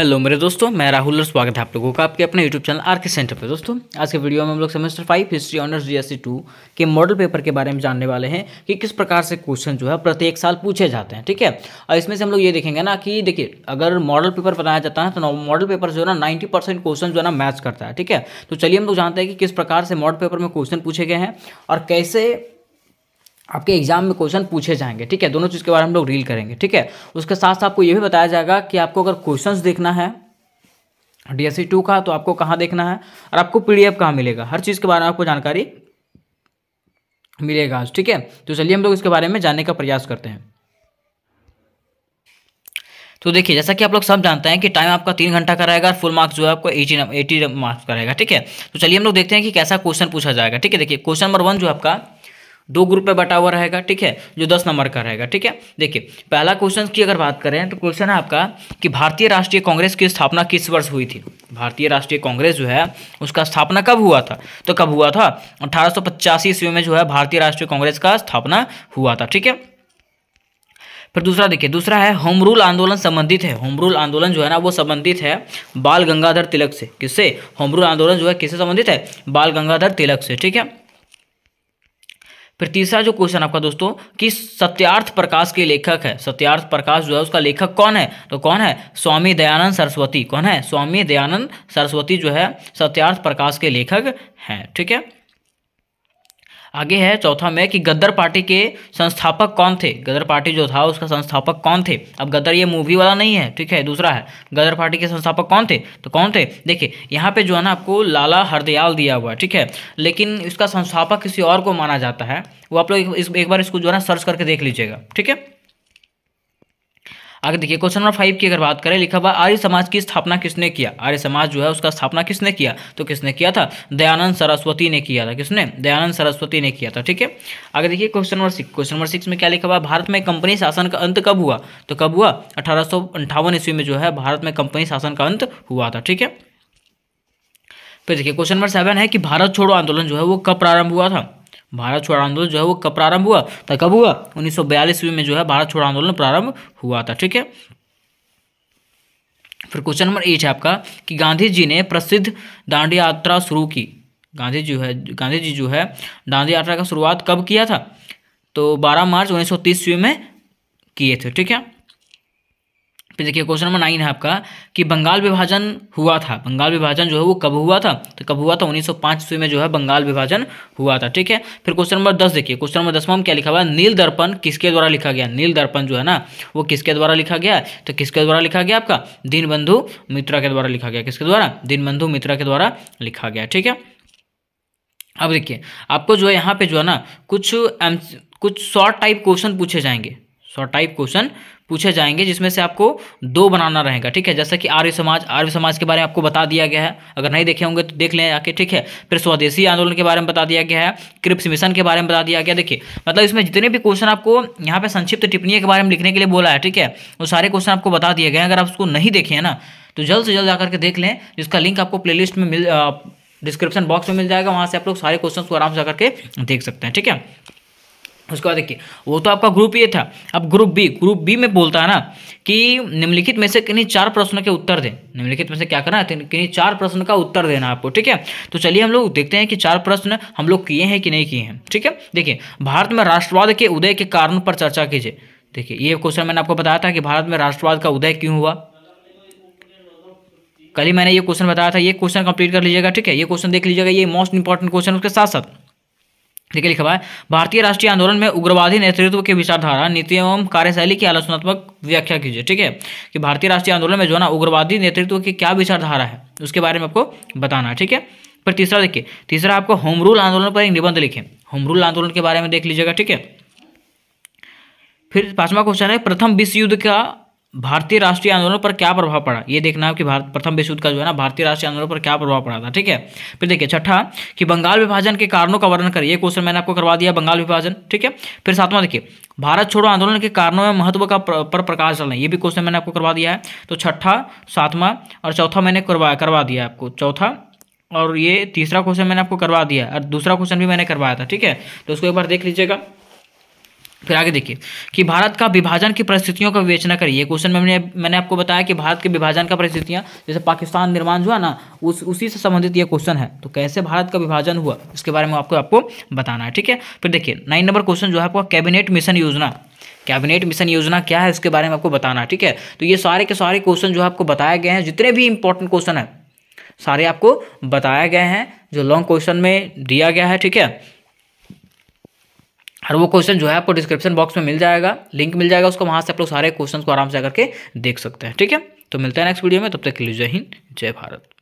hello मेरे दोस्तों मैं राहुल और स्वागत है आप लोगों का आपके अपने YouTube channel R K centre पे दोस्तों आज के वीडियो में हम लोग semester five history honours GSC two के मॉडल पेपर के बारे में जानने वाले हैं कि किस प्रकार से क्वेश्चन जो है प्रत्येक साल पूछे जाते हैं ठीक है और इसमें से हम लोग ये देखेंगे ना कि देखिए अगर मॉडल पेपर बनाया जाता है तो मॉडल पेपर जो है ना नाइन्टी क्वेश्चन जो है ना मैच करता है ठीक है तो चलिए हम लोग जानते हैं कि किस प्रकार से मॉडल पेपर में क्वेश्चन पूछे गए हैं और कैसे आपके एग्जाम में क्वेश्चन पूछे जाएंगे ठीक है दोनों चीज़ के बारे में हम लोग रील करेंगे ठीक है उसके साथ साथ आपको ये भी बताया जाएगा कि आपको अगर क्वेश्चंस देखना है डी एस टू का तो आपको कहाँ देखना है और आपको पी डी कहाँ मिलेगा हर चीज़ के बारे में आपको जानकारी मिलेगा ठीक है तो चलिए हम लोग इसके बारे में जानने का प्रयास करते हैं तो देखिए जैसा कि आप लोग सब जानते हैं कि टाइम आपका तीन घंटा का रहेगा और फुल मार्क्स जो है आपको एटी एटी मार्क्स का रहेगा ठीक है तो चलिए हम लोग देखते हैं कि कैसा क्वेश्चन पूछा जाएगा ठीक है देखिए क्वेश्चन नंबर वन जो आपका दो ग्रुप में बटा हुआ रहेगा ठीक है जो दस नंबर का रहेगा ठीक है देखिए पहला क्वेश्चन की अगर बात करें तो क्वेश्चन है आपका कि भारतीय राष्ट्रीय कांग्रेस की स्थापना किस वर्ष हुई थी भारतीय राष्ट्रीय कांग्रेस जो है उसका स्थापना कब हुआ था तो कब हुआ था अठारह ईस्वी में जो है भारतीय राष्ट्रीय कांग्रेस का स्थापना हुआ था ठीक है फिर दूसरा देखिए दूसरा है होम रूल आंदोलन संबंधित है होम रूल आंदोलन जो है ना वो संबंधित है बाल गंगाधर तिलक से किससे होम रूल आंदोलन जो है किससे संबंधित है बाल गंगाधर तिलक से ठीक है फिर तीसरा जो क्वेश्चन आपका दोस्तों कि सत्यार्थ प्रकाश के लेखक है सत्यार्थ प्रकाश जो है उसका लेखक कौन है तो कौन है स्वामी दयानंद सरस्वती कौन है स्वामी दयानंद सरस्वती जो है सत्यार्थ प्रकाश के लेखक हैं ठीक है आगे है चौथा में कि गद्दर पार्टी के संस्थापक कौन थे गदर पार्टी जो था उसका संस्थापक कौन थे अब गदर ये मूवी वाला नहीं है ठीक है दूसरा है गदर पार्टी के संस्थापक कौन थे तो कौन थे देखिए यहाँ पे जो है ना आपको लाला हरदयाल दिया हुआ है ठीक है लेकिन इसका संस्थापक किसी और को माना जाता है वो आप लोग एक बार इसको जो है ना सर्च करके देख लीजिएगा ठीक है आगे देखिए क्वेश्चन नंबर फाइव की अगर बात करें लिखा हुआ आर्य समाज की स्थापना किसने किया आर्य समाज जो है उसका स्थापना किसने किया तो किसने किया था दयानंद सरस्वती ने किया था किसने दयानंद सरस्वती ने किया था ठीक है आगे देखिए question number six question number six में क्या लिखा हुआ भारत में कंपनी शासन का अंत कब हुआ तो कब हुआ अठारह ईस्वी में जो है भारत में कंपनी शासन का अंत हुआ था ठीक है फिर देखिए क्वेश्चन नंबर सेवन है कि भारत छोड़ो आंदोलन जो है वो कब प्रारंभ हुआ था भारत छोड़ आंदोलन जो है वो कब प्रारंभ हुआ था कब हुआ उन्नीस सौ में जो है भारत छोड़ आंदोलन प्रारंभ हुआ था ठीक है फिर क्वेश्चन नंबर एट है आपका कि गांधी जी ने प्रसिद्ध दांडी यात्रा शुरू की गांधी जी है गांधी जी जो है दांडी यात्रा का शुरुआत कब किया था तो 12 मार्च उन्नीस सौ में किए थे ठीक है फिर देखिए क्वेश्चन नंबर नाइन है आपका कि बंगाल विभाजन हुआ था बंगाल विभाजन जो है वो कब हुआ था तो कब हुआ था 1905 ईस्वी में जो है बंगाल विभाजन हुआ था ठीक है फिर क्वेश्चन नंबर दस देखिए क्वेश्चन नंबर दस में हम क्या लिखा हुआ है नील दर्पण किसके द्वारा लिखा गया नील दर्पण जो है ना वो किसके द्वारा लिखा गया तो किसके द्वारा लिखा गया आपका दीनबंधु मित्रा के द्वारा लिखा गया किसके द्वारा दीनबंधु मित्रा के द्वारा लिखा गया ठीक है अब देखिए आपको जो है यहाँ पे जो है ना कुछ कुछ शॉर्ट टाइप क्वेश्चन पूछे जाएंगे शॉर्ट टाइप क्वेश्चन पूछे जाएंगे जिसमें से आपको दो बनाना रहेगा ठीक है जैसा कि आर्य समाज आर्य समाज के बारे में आपको बता दिया गया है अगर नहीं देखे होंगे तो देख लें आके ठीक है फिर स्वदेशी आंदोलन के बारे में बता दिया गया है क्रिप्स मिशन के बारे में बता दिया गया देखिए मतलब इसमें जितने भी क्वेश्चन आपको यहाँ पर संक्षिप्त टिप्पणी के बारे में लिखने के लिए बोला है ठीक है वो सारे क्वेश्चन आपको बता दिए गए हैं अगर आप उसको नहीं देखे हैं ना तो जल्द से जल्द जा के देख लें जिसका लिंक आपको प्ले में मिल डिस्क्रिप्शन बॉक्स में मिल जाएगा वहाँ से आप लोग सारे क्वेश्चन को आराम से जा करके देख सकते हैं ठीक है उसके बाद देखिए वो तो आपका ग्रुप ए था अब ग्रुप बी ग्रुप बी में बोलता है ना कि निम्नलिखित में से किन्हीं चार प्रश्नों के उत्तर दें निम्नलिखित में से क्या करना है किन्हीं चार प्रश्न का उत्तर देना आपको ठीक है तो चलिए हम लोग देखते हैं कि चार प्रश्न हम लोग किए हैं कि नहीं किए हैं ठीक है देखिए भारत में राष्ट्रवाद के उदय के कारण पर चर्चा कीजिए देखिए ये क्वेश्चन मैंने आपको बताया था कि भारत में राष्ट्रवाद का उदय क्यों हुआ कल ही मैंने ये क्वेश्चन बताया था ये क्वेश्चन कंप्लीट कर लीजिएगा ठीक है ये क्वेश्चन देख लीजिएगा ये मोस्ट इंपॉर्टेंट क्वेश्चन उसके साथ साथ देखिए लिखा हुआ है भारतीय राष्ट्रीय आंदोलन में उग्रवादी नेतृत्व की विचारधारा नीति एवं कार्यशैली की आलोचनात्मक व्याख्या कीजिए ठीक है कि भारतीय राष्ट्रीय आंदोलन में जो ना उग्रवादी नेतृत्व की क्या विचारधारा है उसके बारे में आपको बताना है ठीक है फिर तीसरा देखिए तीसरा आपको होम रूल आंदोलन पर एक निबंध लिखें होम रूल आंदोलन के बारे में देख लीजिएगा ठीक है फिर पांचवा क्वेश्चन है प्रथम विश्व युद्ध का भारतीय राष्ट्रीय आंदोलन पर क्या प्रभाव पड़ा ये देखना है कि भारत प्रथम विश्व युद्ध का जो है ना भारतीय राष्ट्रीय आंदोलन पर क्या प्रभाव पड़ा था ठीक है फिर देखिए छठा कि बंगाल विभाजन के कारणों का वर्णन करिए क्वेश्चन मैंने आपको करवा दिया बंगाल विभाजन ठीक है फिर सातवां देखिए भारत छोड़ो आंदोलन के कारणों में महत्व का पर प्रकाश डालना ये भी क्वेश्चन मैंने आपको करवा दिया है तो छठा सातवां और चौथा मैंने करवाया करवा दिया आपको चौथा और ये तीसरा क्वेश्चन मैंने आपको करवा दिया और दूसरा क्वेश्चन भी मैंने करवाया था ठीक है तो उसको एक बार देख लीजिएगा फिर आगे देखिए कि भारत का विभाजन की परिस्थितियों का विवेचना करिए क्वेश्चन में मैंने मैंने आपको बताया कि भारत के विभाजन का परिस्थितियाँ जैसे पाकिस्तान निर्माण हुआ ना उस उसी से संबंधित ये क्वेश्चन है तो कैसे भारत का विभाजन हुआ इसके बारे में आपको आपको बताना है ठीक है फिर देखिए नाइन नंबर क्वेश्चन जो है आपका कैबिनेट मिशन योजना कैबिनेट मिशन योजना क्या है इसके बारे में आपको बताना है ठीक है तो ये सारे के सारे क्वेश्चन जो है आपको बताए गए हैं जितने भी इंपॉर्टेंट क्वेश्चन हैं सारे आपको बताए गए हैं जो लॉन्ग क्वेश्चन में दिया गया है ठीक है और वो क्वेश्चन जो है आपको डिस्क्रिप्शन बॉक्स में मिल जाएगा लिंक मिल जाएगा उसको वहाँ से आप लोग सारे क्वेश्चन को आराम से करके देख सकते हैं ठीक है तो मिलता है नेक्स्ट वीडियो में तब तक के लिए जय हिंद जय भारत